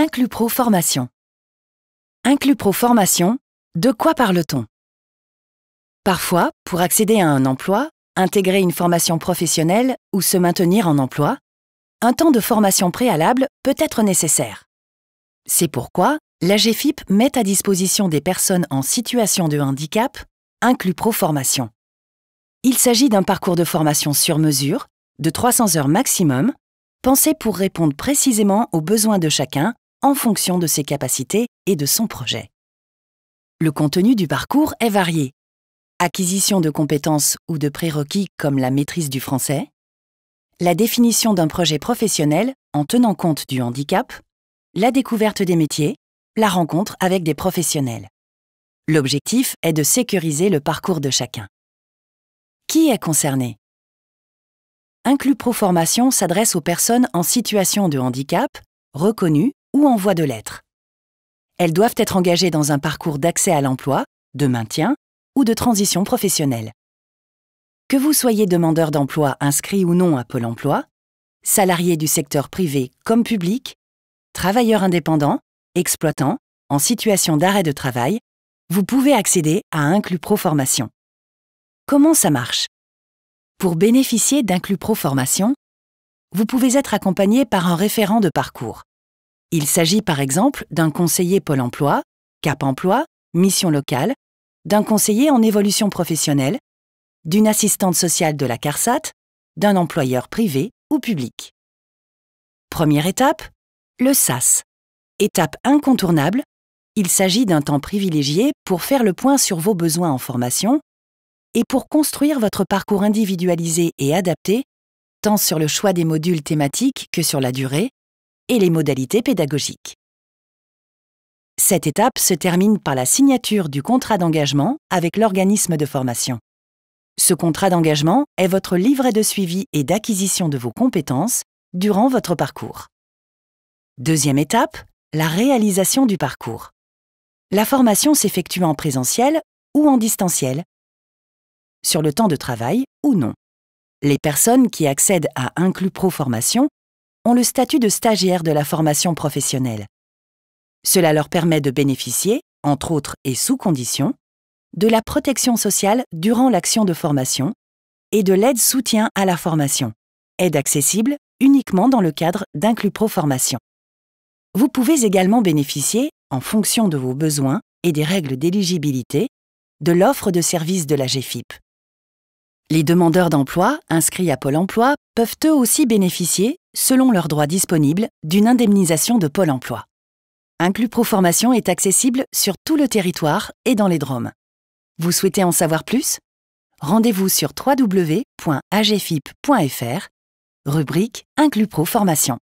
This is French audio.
Inclupro Formation. Inclupro Formation, de quoi parle-t-on Parfois, pour accéder à un emploi, intégrer une formation professionnelle ou se maintenir en emploi, un temps de formation préalable peut être nécessaire. C'est pourquoi l'AGFIP met à disposition des personnes en situation de handicap Inclupro Formation. Il s'agit d'un parcours de formation sur mesure, de 300 heures maximum, pensé pour répondre précisément aux besoins de chacun en fonction de ses capacités et de son projet. Le contenu du parcours est varié. Acquisition de compétences ou de prérequis comme la maîtrise du français, la définition d'un projet professionnel en tenant compte du handicap, la découverte des métiers, la rencontre avec des professionnels. L'objectif est de sécuriser le parcours de chacun. Qui est concerné Inclus Pro Formation s'adresse aux personnes en situation de handicap, reconnues ou en voie de lettres. Elles doivent être engagées dans un parcours d'accès à l'emploi, de maintien ou de transition professionnelle. Que vous soyez demandeur d'emploi inscrit ou non à Pôle emploi, salarié du secteur privé comme public, travailleur indépendant, exploitant, en situation d'arrêt de travail, vous pouvez accéder à pro Formation. Comment ça marche Pour bénéficier pro Formation, vous pouvez être accompagné par un référent de parcours, il s'agit par exemple d'un conseiller Pôle emploi, Cap emploi, mission locale, d'un conseiller en évolution professionnelle, d'une assistante sociale de la CARSAT, d'un employeur privé ou public. Première étape, le SAS. Étape incontournable, il s'agit d'un temps privilégié pour faire le point sur vos besoins en formation et pour construire votre parcours individualisé et adapté, tant sur le choix des modules thématiques que sur la durée, et les modalités pédagogiques. Cette étape se termine par la signature du contrat d'engagement avec l'organisme de formation. Ce contrat d'engagement est votre livret de suivi et d'acquisition de vos compétences durant votre parcours. Deuxième étape, la réalisation du parcours. La formation s'effectue en présentiel ou en distanciel, sur le temps de travail ou non. Les personnes qui accèdent à Inclus Pro Formation le statut de stagiaire de la formation professionnelle. Cela leur permet de bénéficier, entre autres et sous conditions, de la protection sociale durant l'action de formation et de l'aide soutien à la formation, aide accessible uniquement dans le cadre pro Formation. Vous pouvez également bénéficier, en fonction de vos besoins et des règles d'éligibilité, de l'offre de services de la GFIP. Les demandeurs d'emploi inscrits à Pôle emploi peuvent eux aussi bénéficier selon leurs droits disponibles, d'une indemnisation de Pôle emploi. Inclus Formation est accessible sur tout le territoire et dans les Drômes. Vous souhaitez en savoir plus Rendez-vous sur www.agfip.fr, rubrique IncluProFormation. Formation.